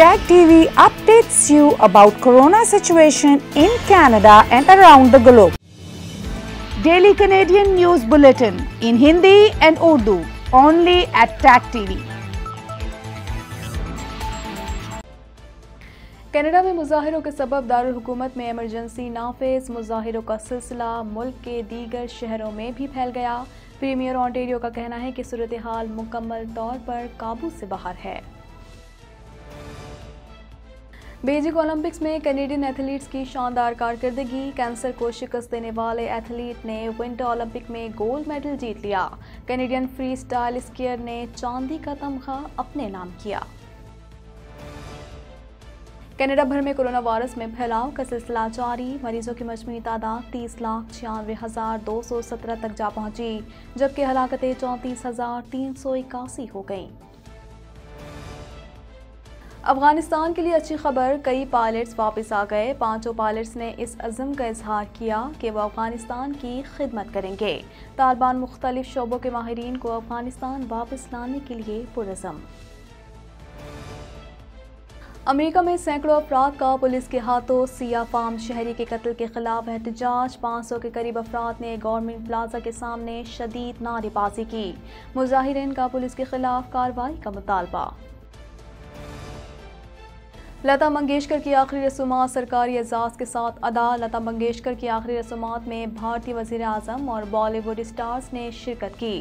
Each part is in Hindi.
Tag TV updates you about corona situation in Canada and around the globe. Daily Canadian News Bulletin in Hindi and Urdu only at Tag TV. Canada में मुजाहरों के सबब दारकूमत में एमरजेंसी नाफिज मुजाहरों का सिलसिला मुल्क के दीगर शहरों में भी फैल गया प्रीमियर ऑन्टेरियो का कहना है कि सूरत हाल मुकम्मल तौर पर काबू से बाहर है बेजिंग ओलंपिक्स में कैनेडियन एथलीट्स की शानदार कारकर्दगी कैंसर को शिकस्त देने वाले एथलीट ने विंटर ओलंपिक में गोल्ड मेडल जीत लिया कैनेडियन फ्री स्टाइल स्कीयर ने चांदी का तमखा अपने नाम किया कनाडा भर में कोरोना वायरस में फैलाव का सिलसिला जारी मरीजों की मजमू तादाद तीस लाख छियानवे हजार दो सौ सत्रह तक जा पहुंची जबकि हलाकतें चौंतीस हजार तीन सौ इक्यासी हो गईं अफगानिस्तान के लिए अच्छी खबर कई पायलट्स वापस आ गए पांचों पायलट्स ने इस अज़म का इजहार किया कि वह अफगानिस्तान की खिदमत करेंगे तालिबान मुख्तलिफ शोबों के माहरीन को अफगानिस्तान वापस लाने के लिए पुरजम अमेरिका में सैकड़ों अफराद का पुलिस के हाथों सिया फार्म शहरी के कत्ल के खिलाफ एहतजाज 500 के करीब अफराद ने गवर्नमेंट प्लाजा के सामने शदीद नारेबाजी की मुजाहरीन का पुलिस के खिलाफ कार्रवाई का मुतालबा लता मंगेशकर की आखिरी रसूम सरकारी एजाज़ के साथ अदा लता मंगेशकर की आखिरी रसूम में भारतीय वजीर अजम और बॉलीवुड स्टार्स ने शिरकत की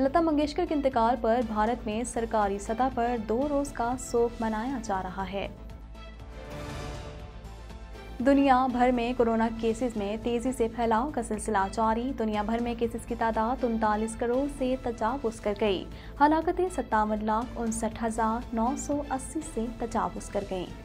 लता मंगेशकर के इंतकाल पर भारत में सरकारी सतह पर दो रोज़ का शोक मनाया जा रहा है दुनिया भर में कोरोना केसेस में तेज़ी से फैलाव का सिलसिला जारी दुनिया भर में केसेस की तादाद उनतालीस करोड़ से तजावुज कर गई हलाकतें सत्तावन लाख उनसठ हज़ार नौ सौ अस्सी से तजावुज कर गईं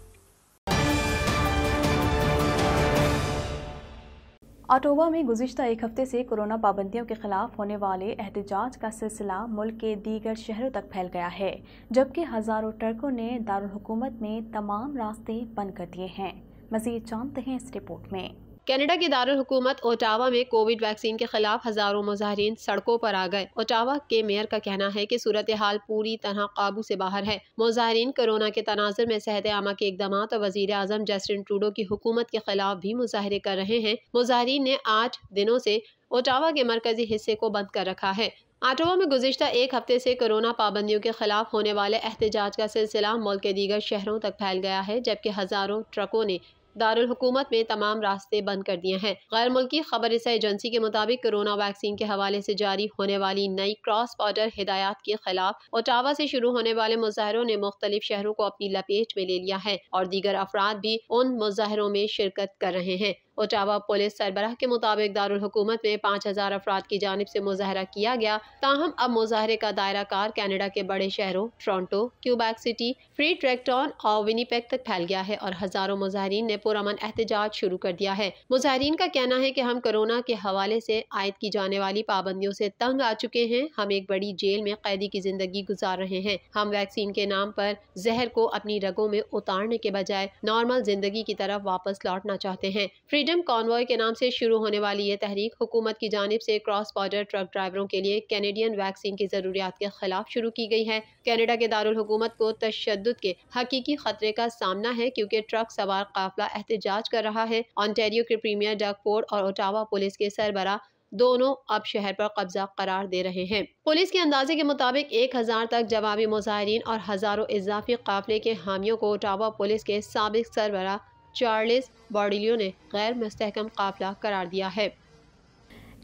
आटोबा में गुजशत एक हफ्ते से कोरोना पाबंदियों के खिलाफ होने वाले एहतजाज का सिलसिला मुल्क के दीगर शहरों तक फैल गया है जबकि हज़ारों ट्रकों ने दारकूमत में तमाम रास्ते बंद कर दिए हैं मजीद जानते हैं इस रिपोर्ट में कनाडा के दारकूमत ओटावा में कोविड वैक्सीन के खिलाफ हजारों मुजाहरीन सड़कों पर आ गए ओटावा के मेयर का कहना है कि सूरत हाल पूरी तरह काबू से बाहर है मुजाहरीन कोरोना के तनाजर में सेहत आमा के इकदाम और वजीर आजम जस्टिन ट्रूडो की हुकूमत के खिलाफ भी मुजाहरे कर रहे हैं मुजाहरीन ने आठ दिनों से ओटावा के मरकजी हिस्से को बंद कर रखा है आटोवा में गुजशत एक हफ्ते से कोरोना पाबंदियों के खिलाफ होने वाले एहतजाज का सिलसिला मुल्क के दीगर शहरों तक फैल गया है जबकि हज़ारों ट्रकों ने दारकूमत में तमाम रास्ते बंद कर दिए हैं गैर मुल्की खबर एजेंसी के मुताबिक कोरोना वैक्सीन के हवाले से जारी होने वाली नई क्रॉस बॉर्डर हिदायत के खिलाफ ओटावा से शुरू होने वाले मुजाहरों ने मुख्तलिफ शहरों को अपनी लपेट में ले लिया है और दीगर अफराद भी उन मुजाहरों में शिरकत कर रहे हैं ओटावा पुलिस सरबराह के मुताबिक दारकूमत में पाँच हज़ार अफराद की जानब से मुजाहरा किया गया ताहम अब मुजाहरे का दायरा कार कैनेडा के बड़े शहरों Toronto Quebec City Fredericton और विनीपैक तक फैल गया है और हज़ारों मुजाहरीन ने पुरान एहतजाज शुरू कर दिया है मुजाहरीन का कहना है की हम कोरोना के हवाले से आयद की जाने वाली पाबंदियों से तंग आ चुके हैं हम एक बड़ी जेल में कैदी की जिंदगी गुजार रहे हैं हम वैक्सीन के नाम पर जहर को अपनी रगों में उतारने के बजाय नॉर्मल जिंदगी की तरफ वापस लौटना चाहते हैं फ्रीडम फ्रीडम कॉन्वॉय के नाम से शुरू होने वाली ये तहरीक हुकूमत की जानब से क्रॉस बॉर्डर ट्रक ड्राइवरों के लिए कैनेडियन वैक्सीन की ज़रूरियात के खिलाफ शुरू की गई है कैनेडा के दारकूमत को तशद के हकीकी खतरे का सामना है क्योंकि ट्रक सवार काफिला एहतजाज कर रहा है ऑनटेरियो के प्रीमियर डग फोर्ड और ओटावा पुलिस के सरबरा दोनों अब शहर पर कब्जा करार दे रहे हैं पुलिस के अंदाजे के मुताबिक एक हज़ार तक जवाबी मुजाहरीन और हज़ारों इजाफी काफिले के हामियों को ओटावा पुलिस के सबक सरबरा चार्लिस बॉडिलियो ने गैर मस्तकम काफिला करार दिया है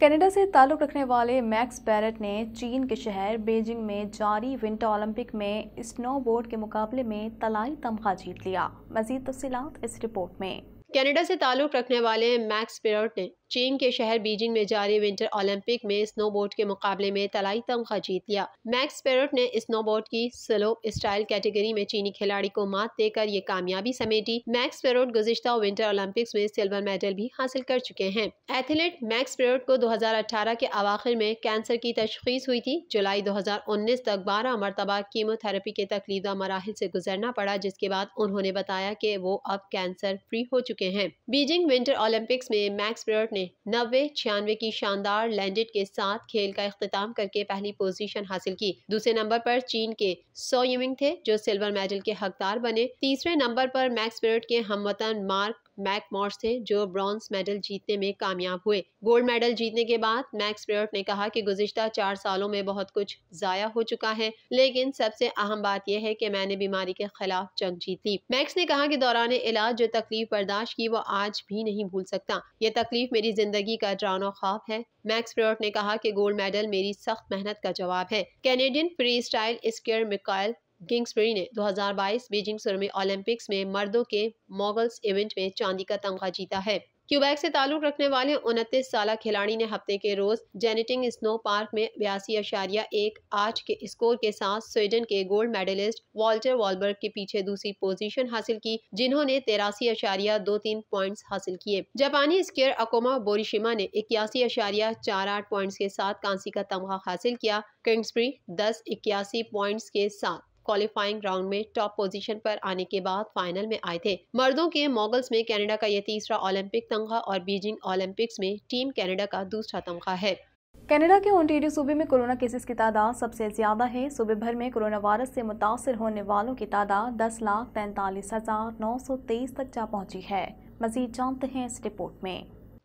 कनाडा से ताल्लुक़ रखने वाले मैक्स बैरट ने चीन के शहर बेजिंग में जारी विंटर ओलंपिक में स्नोबोर्ड के मुकाबले में तलाई तमखा जीत लिया मजीद तफसी इस रिपोर्ट में कनाडा से ताल्लुक़ रखने वाले मैक्स बैरट ने चीन के शहर बीजिंग में जारी विंटर ओलंपिक में स्नोबोर्ड के मुकाबले में तलाई तमखा जीत लिया मैक्स पेरोट ने स्नोबोर्ड की स्लो स्टाइल कैटेगरी में चीनी खिलाड़ी को मात देकर ये कामयाबी समेटी मैक्स पेरोट गुजशत विंटर ओलंपिक्स में सिल्वर मेडल भी हासिल कर चुके हैं एथलीट मैक्स पेरोट को अठारह के अवाखिर में कैंसर की तशखीस हुई थी जुलाई उन्नीस तक बारह मरतबा कीमोथेरेपी के तकलीदा मराहल ऐसी गुजरना पड़ा जिसके बाद उन्होंने बताया की वो अब कैंसर फ्री हो चुके हैं बीजिंग विंटर ओलंपिक्स में मैक्स पेरोट ने नब्बे छियानवे की शानदार लैंडेड के साथ खेल का अख्ताम करके पहली पोजीशन हासिल की दूसरे नंबर पर चीन के सो यूमिंग थे जो सिल्वर मेडल के हकदार बने तीसरे नंबर पर मैक्स पिरट के हमवतन मार्क मैक मॉर्स थे जो ब्रॉन्ज मेडल जीतने में कामयाब हुए गोल्ड मेडल जीतने के बाद मैक्स प्रेयर्ट ने कहा कि गुजशत चार सालों में बहुत कुछ ज़ाया हो चुका है लेकिन सबसे अहम बात यह है कि मैंने बीमारी के खिलाफ जंग जीत ली मैक्स ने कहा कि दौरान इलाज जो तकलीफ बर्दाश्त की वो आज भी नहीं भूल सकता ये तकलीफ मेरी जिंदगी का डराना खाफ है मैक्स प्रेयर्ट ने कहा कि गोल्ड मेडल मेरी सख्त मेहनत का जवाब है Canadian freestyle skier Mikael Kingsbury ने 2022 बीजिंग सुर में ओलंपिक्स में मर्दों के मोगल्स इवेंट में चांदी का तमगा जीता है क्यूबैक से ताल्लुक रखने वाले उनतीस साल खिलाड़ी ने हफ्ते के रोज जेनेटिंग स्नो पार्क में बयासी अशारिया एक आठ के स्कोर के साथ स्वीडन के गोल्ड मेडलिस्ट वॉल्टर वॉलबर्ग के पीछे दूसरी पोजीशन हासिल की जिन्होंने तेरासी अशारिया दो तीन पॉइंट हासिल किए जापानी स्कीयर अकोमा बोरिशिमा ने इक्यासी अशारिया चार आठ पॉइंट के साथ कांसी का तमगा हासिल किया किंग्सप्री दस इक्यासी पॉइंट के साथ क्वालिफाइंग राउंड में टॉप पोजीशन पर आने के बाद फाइनल में आए थे मर्दों के मॉगल्स में कनाडा का यह तीसरा ओलंपिक तमगा और बीजिंग ओलंपिक्स में टीम कनाडा का दूसरा तमगा है कनाडा के ओंटेरियो सूबे में कोरोना केसेस की तादाद सबसे ज़्यादा है सूबे भर में कोरोना वायरस से मुतासर होने वालों की तादाद दस लाख तैंतालीस हज़ार नौ सौ तेईस तक जा पहुंची है मजीद जानते हैं इस रिपोर्ट में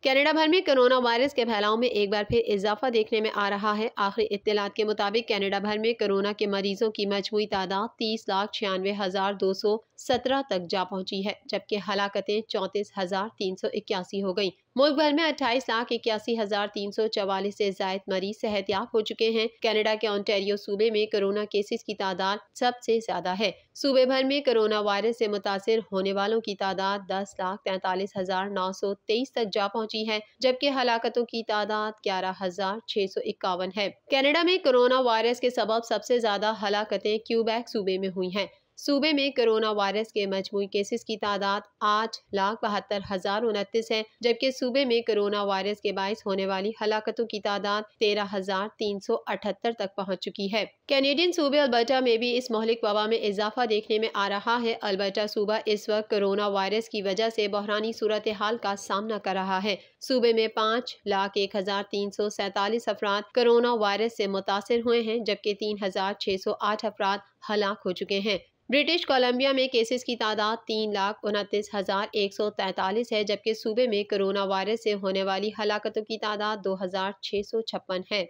कनाडा भर में कोरोना वायरस के फैलाव में एक बार फिर इजाफा देखने में आ रहा है आखिरी इतलात के मुताबिक कनाडा भर में कोरोना के मरीजों की मजमू तादाद तीस लाख छियानवे हज़ार दो सौ सत्रह तक जा पहुंची है जबकि हलाकतें चौंतीस हजार तीन सौ इक्यासी हो गयी मुल्क भर में अट्ठाईस लाख इक्यासी हजार तीन सौ चवालीस ऐसी जायद मरीज सेहतियाब हो चुके हैं कनाडा के ऑन्टेरियो सूबे में कोरोना केसेस की तादाद सबसे ज्यादा है सूबे भर में कोरोना वायरस से मुतासर होने वालों की तादाद दस लाख तैतालीस हजार नौ सौ तेईस तक जा पहुंची है जबकि हलाकतों की तादाद ग्यारह हजार छह सौ इक्यावन है कनाडा में कोरोना वायरस के सबब सबसे ज्यादा हलाकतें क्यूबैक सूबे में हुई हैं सूबे में कोरोना वायरस के मजमू केसेस की तादाद आठ लाख बहत्तर हजार उनतीस है जबकि सूबे में कोरोना वायरस के बायस होने वाली हलाकतों की तादाद तेरह हजार तीन सौ अठहत्तर तक पहुँच चुकी है कैनेडियन सूबे अल्बर्टा में भी इस मोहलिक वबा में इजाफा देखने में आ रहा है अल्बर्टा सूबा इस वक्त कोरोना वायरस की वजह से बहरानी सूरत हाल का सामना कर रहा है सूबे में पाँच लाख एक हजार तीन सौ सैतालीस अफराद कोरोना वायरस से मुतासर हुए हैं जबकि तीन हजार छह सौ आठ अफराद हलाक हो चुके हैं ब्रिटिश कोलंबिया में केसेस की तादाद तीन लाख उनतीस हज़ार एक सौ तैतालीस है जबकि सूबे में कोरोना वायरस से होने वाली हलाकतों की तादाद दो हज़ार छः सौ छप्पन है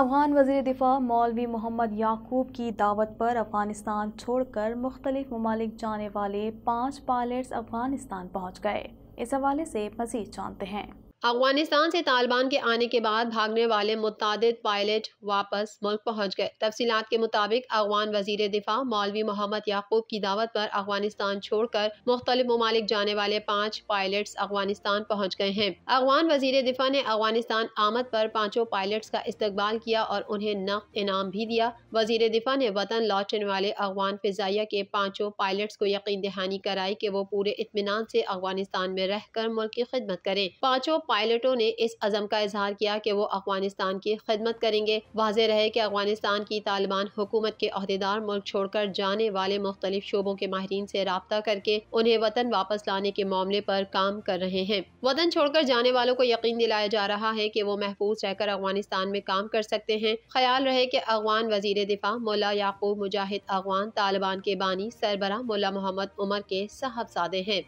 अफगान वजीर दिफा मौलवी मोहम्मद याकूब की दावत पर अफगानिस्तान छोड़कर मुख्तलिफ ममालिक जाने वाले पाँच पायलट्स अफगानिस्तान पहुँच गए इस हवाले से मजीद जानते हैं अफगानिस्तान से तालिबान के आने के बाद भागने वाले मुतद पायलट वापस मुल्क पहुंच गए तफसीत के मुताबिक अफगान वजीर दिफा मौलवी मोहम्मद याकूब की दावत पर अफगानिस्तान छोड़कर मुख्तलि ममालिक जाने वाले पाँच पायलट अफगानिस्तान पहुँच गए हैं अफगान वजीर दिफा ने अफगानिस्तान आमद पर पाँचों पायलट का इस्तेबाल किया और उन्हें नकद इनाम भी दिया वजीर दिफा ने वतन लौटने वाले अफगान फिजाइया के पाँचों पायलट्स को यकीन दहानी कराई की वो पूरे इतमान से अफगानिस्तान में रह कर मुल्क की खिदमत करें पाँचों पायलटों ने इस अजम का इजहार किया कि वो अफगानिस्तान की खिदमत करेंगे वाज रहे कि अफगानिस्तान की तालिबान हुकूमत के अहदेदार मुल्क छोड़कर जाने वाले मुख्तलिफ शोबों के माहरीन से रबता करके उन्हें वतन वापस लाने के मामले पर काम कर रहे हैं वतन छोड़कर जाने वालों को यकीन दिलाया जा रहा है कि वो महफूज रहकर अफगानिस्तान में काम कर सकते हैं ख्याल रहे कि अफगान वजीर दिफा मोला याकूब मुजाहिद अफगान तालिबान के बानी सरबरा मोला मोहम्मद उमर के साहबजादे हैं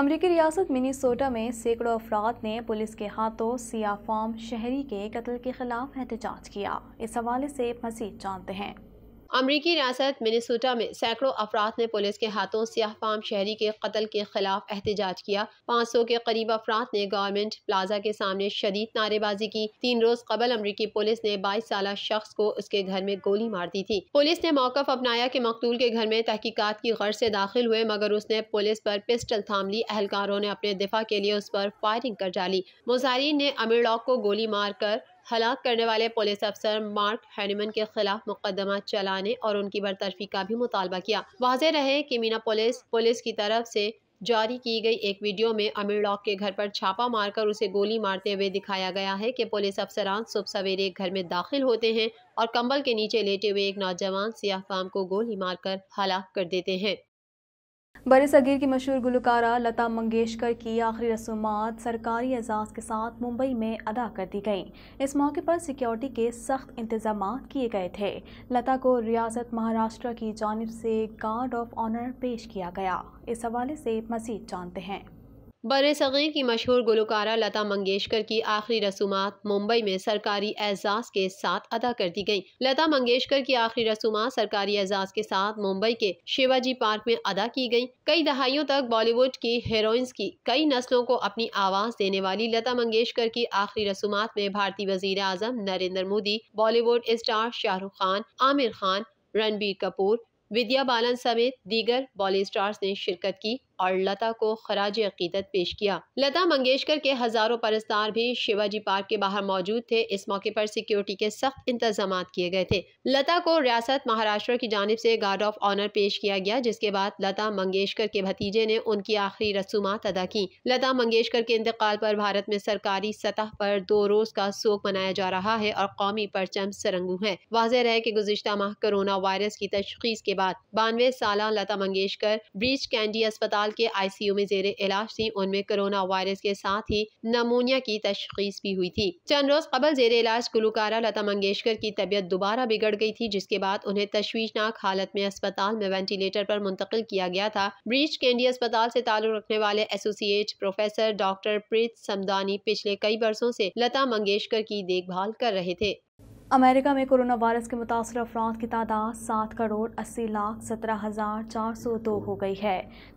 अमरीकी रियासत मिनीसोटा में सैकड़ों अफराद ने पुलिस के हाथों सिया फॉर्म शहरी के कत्ल के खिलाफ एहतजाज किया इस हवाले से मजीद जानते हैं अमरीकी रियासत मिनीसोटा में सैकड़ों अफराद ने पुलिस के हाथों सियाहफाम शहरी के कत्ल के खिलाफ एहतजाज किया पाँच सौ के करीब अफराद ने गवर्नमेंट प्लाजा के सामने शदीद नारेबाजी की तीन रोज कबल अमरीकी पुलिस ने बाईस साल शख्स को उसके घर में गोली मार दी थी पुलिस ने मौकफ अपनाया की मकतूल के घर में तहकीकत की गर्ज से दाखिल हुए मगर उसने पुलिस पर पिस्टल थाम ली अहलकारों ने अपने दिफा के लिए उस पर फायरिंग कर डाली मुजाहरीन ने अमीर लॉक को गोली मार कर हलाक करने वाले पुलिस अफसर मार्क हैनिमन के खिलाफ मुकदमा चलाने और उनकी बरतरफी का भी मुतालबा किया वाज रहे कि मीना पुलिस पुलिस की तरफ से जारी की गई एक वीडियो में अमीर लॉक के घर पर छापा मारकर उसे गोली मारते हुए दिखाया गया है कि पुलिस अफसरान सुबह सवेरे घर में दाखिल होते हैं और कंबल के नीचे लेटे हुए एक नौजवान सियाह फाम को गोली मारकर हलाक कर देते हैं बर सगीर की मशहूर गुलकारा लता मंगेशकर की आखिरी रसूमात सरकारी एजाज़ के साथ मुंबई में अदा कर दी गई इस मौके पर सिक्योरिटी के सख्त इंतजाम किए गए थे लता को रियासत महाराष्ट्र की जानब से गार्ड ऑफ ऑनर पेश किया गया इस हवाले से मजीद जानते हैं बर सग़ीर की मशहूर गुलकारा लता मंगेशकर की आखिरी रसूमात मुंबई में सरकारी एजाज़ के साथ अदा कर दी गयी लता मंगेशकर की आखिरी रसूमात सरकारी एजाज़ के साथ मुंबई के शिवाजी पार्क में अदा की गयी कई दहाइयों तक बॉलीवुड की हेरोइंस की कई नस्लों को अपनी आवाज़ देने वाली लता मंगेशकर की आखिरी रसूमात में भारतीय वजीर अजम नरेंद्र मोदी बॉलीवुड स्टार शाहरुख खान आमिर खान रणबीर कपूर विद्या बालन समेत दीगर बॉली स्टार्स ने शिरकत की और लता को खराज अकीदत पेश किया लता मंगेशकर के हजारों परस्तार भी शिवाजी पार्क के बाहर मौजूद थे इस मौके पर सिक्योरिटी के सख्त इंतजाम किए गए थे लता को रियासत महाराष्ट्र की जानब से गार्ड ऑफ ऑनर पेश किया गया जिसके बाद लता मंगेशकर के भतीजे ने उनकी आखिरी रसूमात अदा की लता मंगेशकर के इंतकाल पर भारत में सरकारी सतह पर दो रोज का शोक मनाया जा रहा है और कौमी परचम सरंगू है वाजह रहे की गुजशत माह कोरोना वायरस की तशखीस के बाद बानवे साल लता मंगेशकर ब्रीच कैंडी अस्पताल आई के आईसीयू में जेर इलाज थी उनमें कोरोना वायरस के साथ ही नमोनिया की तशखीस भी हुई थी चंद रोज कबल जेर इलाज गुलकारा लता मंगेशकर की तबीयत दोबारा बिगड़ गई थी जिसके बाद उन्हें तशवीशनाक हालत में अस्पताल में वेंटिलेटर पर मुंतकिल किया गया था ब्रिज केंडी अस्पताल से ताल्लुक रखने वाले associate professor doctor Preet Samdani पिछले कई बरसों से लता मंगेशकर की देखभाल कर रहे थे अमेरिका में कोरोना वायरस के मुतासर अफराद की तादाद सात करोड़ अस्सी लाख सत्रह हज़ार चार सौ दो हो गई है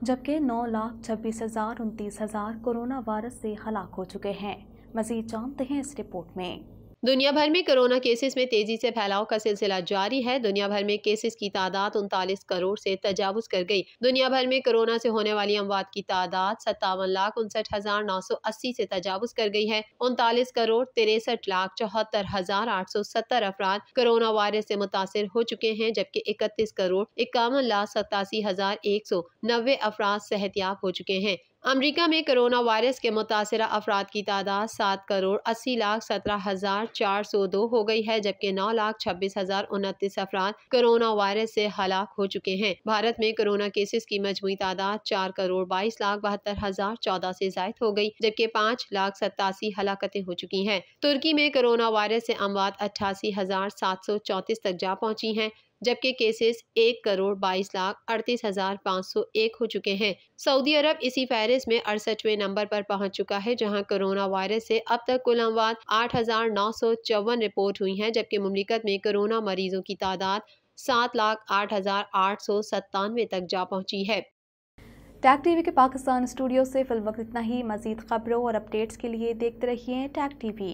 जबकि नौ लाख छब्बीस हज़ार उनतीस हज़ार कोरोना वायरस से हलाक हो चुके हैं मजीद जानते हैं इस रिपोर्ट में दुनिया भर में कोरोना केसेस में तेजी से फैलाव का सिलसिला जारी है दुनिया भर में केसेस की तादाद उनतालीस करोड़ से तजावज कर गई दुनिया भर में कोरोना से होने वाली अमवात की तादाद सत्तावन लाख उनसठ हजार नौ सौ अस्सी से तजावज कर गई है उनतालीस करोड़ तिरसठ लाख चौहत्तर हजार आठ सौ सत्तर अफराद कोरोना वायरस से मुतासर हो चुके हैं जबकि इकतीस करोड़ इक्यावन लाख सतासी हजार एक सौ नब्बे अफराद सेहतियाब हो चुके हैं अमरीका में करोना वायरस के मुतासर अफराद की तादाद सात करोड़ अस्सी लाख सत्रह हज़ार चार सौ दो हो गई है जबकि नौ लाख छब्बीस हज़ार उनतीस अफराद करोना वायरस से हलाक हो चुके हैं भारत में कोरोना केसेस की मजमू तादाद चार करोड़ बाईस लाख बहत्तर हज़ार चौदह से जायद हो गई जबकि पाँच लाख सतासी हलाकतें हो चुकी हैं तुर्की में कोरोना वायरस से अमवात अट्ठासी हज़ार सात सौ चौंतीस तक जा पहुँची हैं जबकि केसेस एक करोड़ बाईस लाख अड़तीस हजार पाँच सौ एक हो चुके हैं सऊदी अरब इसी फहरिस्त में अड़सठवें नंबर पर पहुंच चुका है जहां कोरोना वायरस से अब तक कुल अमवात आठ हजार नौ सौ चौवन रिपोर्ट हुई है जबकि मुमलिकत में कोरोना मरीजों की तादाद सात लाख आठ हजार आठ सौ सत्तानवे तक जा पहुँची है टैग टीवी के पाकिस्तान स्टूडियो से फिल वक्त इतना ही मजीद खबरों और अपडेट्स के लिए देखते रहिए टैग टीवी